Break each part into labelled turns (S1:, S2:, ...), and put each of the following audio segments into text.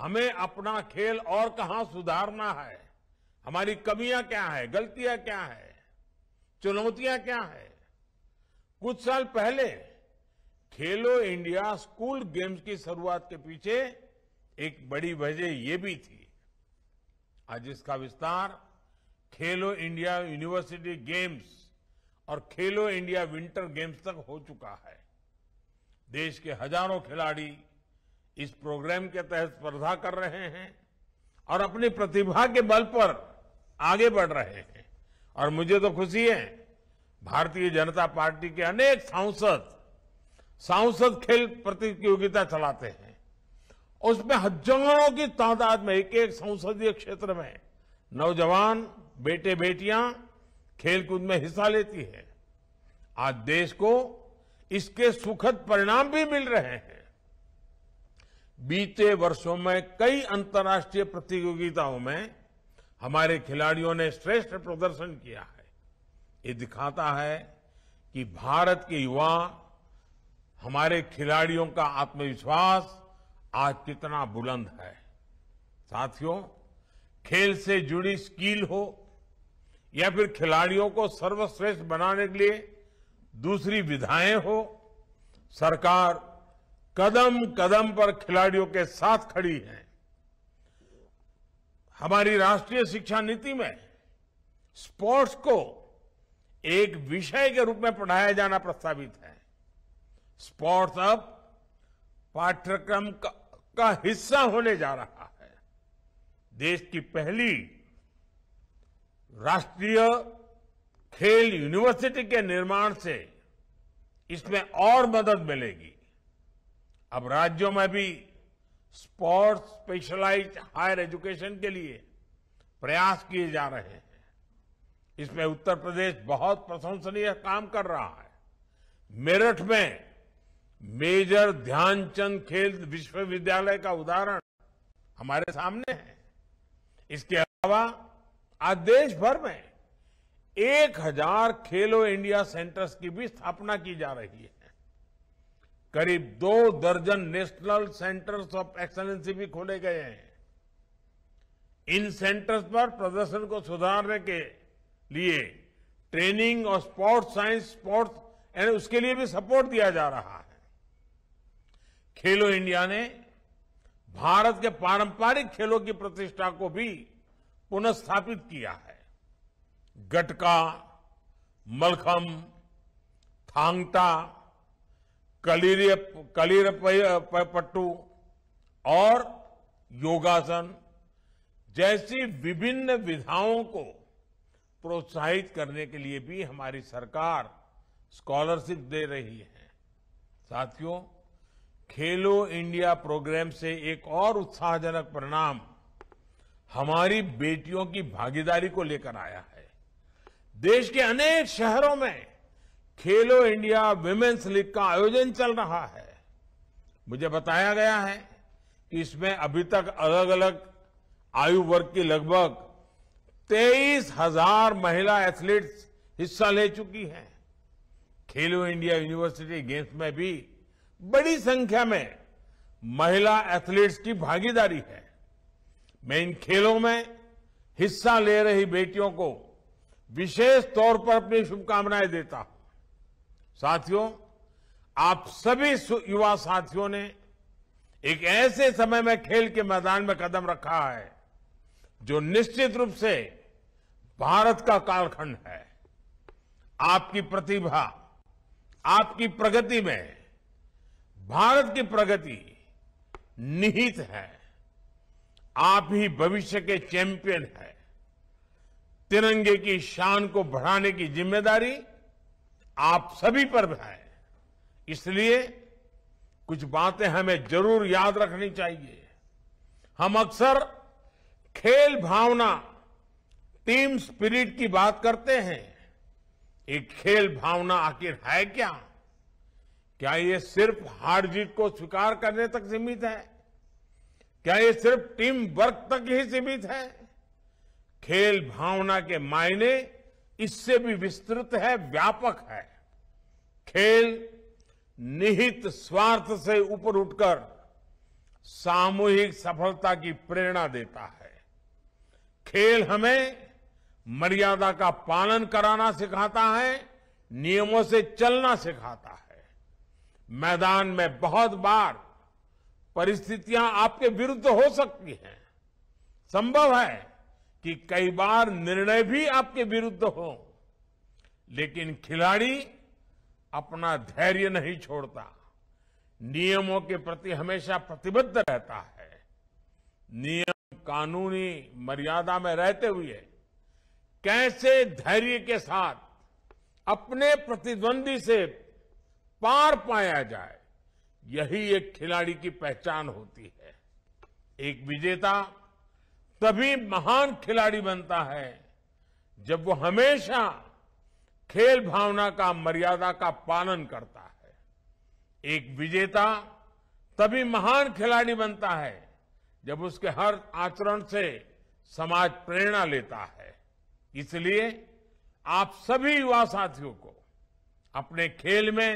S1: हमें अपना खेल और कहां सुधारना है हमारी कमियां क्या है गलतियां क्या है चुनौतियां क्या है कुछ साल पहले खेलो इंडिया स्कूल गेम्स की शुरुआत के पीछे एक बड़ी वजह यह भी थी आज इसका विस्तार खेलो इंडिया यूनिवर्सिटी गेम्स और खेलो इंडिया विंटर गेम्स तक हो चुका है देश के हजारों खिलाड़ी इस प्रोग्राम के तहत स्पर्धा कर रहे हैं और अपनी प्रतिभा के बल पर आगे बढ़ रहे हैं और मुझे तो खुशी है भारतीय जनता पार्टी के अनेक सांसद सांसद खेल प्रतियोगिता चलाते हैं उसमें हजारों की तादाद में एक एक संसदीय क्षेत्र में नौजवान बेटे बेटियां खेलकूद में हिस्सा लेती है आज देश को इसके सुखद परिणाम भी मिल रहे हैं बीते वर्षों में कई अंतर्राष्ट्रीय प्रतियोगिताओं में हमारे खिलाड़ियों ने श्रेष्ठ प्रदर्शन किया है ये दिखाता है कि भारत के युवा हमारे खिलाड़ियों का आत्मविश्वास आज कितना बुलंद है साथियों खेल से जुड़ी स्किल हो या फिर खिलाड़ियों को सर्वश्रेष्ठ बनाने के लिए दूसरी विधाएं हो सरकार कदम कदम पर खिलाड़ियों के साथ खड़ी है हमारी राष्ट्रीय शिक्षा नीति में स्पोर्ट्स को एक विषय के रूप में पढ़ाया जाना प्रस्तावित है स्पोर्ट्स अब पाठ्यक्रम का, का हिस्सा होने जा रहा है देश की पहली राष्ट्रीय खेल यूनिवर्सिटी के निर्माण से इसमें और मदद मिलेगी अब राज्यों में भी स्पोर्ट्स स्पेशलाइज्ड हायर एजुकेशन के लिए प्रयास किए जा रहे हैं इसमें उत्तर प्रदेश बहुत प्रशंसनीय काम कर रहा है मेरठ में मेजर ध्यानचंद खेल विश्वविद्यालय का उदाहरण हमारे सामने है इसके अलावा आज देश भर में एक हजार खेलो इंडिया सेंटर्स की भी स्थापना की जा रही है करीब दो दर्जन नेशनल सेंटर्स ऑफ एक्सलेंसी भी खोले गए हैं इन सेंटर्स पर प्रदर्शन को सुधारने के लिए ट्रेनिंग और स्पोर्ट्स साइंस स्पोर्ट्स यानी उसके लिए भी सपोर्ट दिया जा रहा है खेलो इंडिया ने भारत के पारंपरिक खेलों की प्रतिष्ठा को भी पुनस्थापित किया है गटका मलखम थांगटा कलीरिय कलीर पट्टू और योगासन जैसी विभिन्न विधाओं को प्रोत्साहित करने के लिए भी हमारी सरकार स्कॉलरशिप दे रही है साथियों खेलो इंडिया प्रोग्राम से एक और उत्साहजनक परिणाम हमारी बेटियों की भागीदारी को लेकर आया है देश के अनेक शहरों में खेलो इंडिया वुमेन्स लीग का आयोजन चल रहा है मुझे बताया गया है कि इसमें अभी तक अलग अलग आयु वर्ग की लगभग तेईस हजार महिला एथलीट्स हिस्सा ले चुकी हैं खेलो इंडिया यूनिवर्सिटी गेम्स में भी बड़ी संख्या में महिला एथलीट्स की भागीदारी है मैं इन खेलों में हिस्सा ले रही बेटियों को विशेष तौर पर अपनी शुभकामनाएं देता हूं साथियों आप सभी युवा साथियों ने एक ऐसे समय में खेल के मैदान में कदम रखा है जो निश्चित रूप से भारत का कालखंड है आपकी प्रतिभा आपकी प्रगति में भारत की प्रगति निहित है आप ही भविष्य के चैंपियन हैं तिरंगे की शान को बढ़ाने की जिम्मेदारी आप सभी पर है इसलिए कुछ बातें हमें जरूर याद रखनी चाहिए हम अक्सर खेल भावना टीम स्पिरिट की बात करते हैं एक खेल भावना आखिर है क्या क्या ये सिर्फ हार जीत को स्वीकार करने तक सीमित है क्या ये सिर्फ टीम वर्क तक ही सीमित है खेल भावना के मायने इससे भी विस्तृत है व्यापक है खेल निहित स्वार्थ से ऊपर उठकर सामूहिक सफलता की प्रेरणा देता है खेल हमें मर्यादा का पालन कराना सिखाता है नियमों से चलना सिखाता है मैदान में बहुत बार परिस्थितियां आपके विरुद्ध हो सकती हैं संभव है कि कई बार निर्णय भी आपके विरुद्ध हो लेकिन खिलाड़ी अपना धैर्य नहीं छोड़ता नियमों के प्रति हमेशा प्रतिबद्ध रहता है नियम कानूनी मर्यादा में रहते हुए कैसे धैर्य के साथ अपने प्रतिद्वंदी से पार पाया जाए यही एक खिलाड़ी की पहचान होती है एक विजेता तभी महान खिलाड़ी बनता है जब वो हमेशा खेल भावना का मर्यादा का पालन करता है एक विजेता तभी महान खिलाड़ी बनता है जब उसके हर आचरण से समाज प्रेरणा लेता है इसलिए आप सभी युवा साथियों को अपने खेल में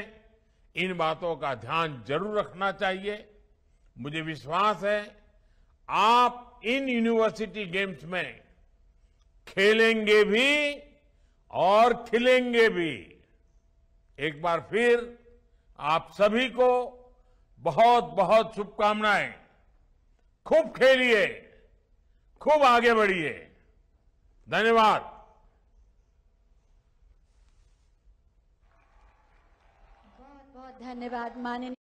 S1: इन बातों का ध्यान जरूर रखना चाहिए मुझे विश्वास है आप इन यूनिवर्सिटी गेम्स में खेलेंगे भी और खिलेंगे भी एक बार फिर आप सभी को बहुत बहुत शुभकामनाएं खूब खेलिए खूब आगे बढ़िए धन्यवाद बहुत बहुत धन्यवाद माननीय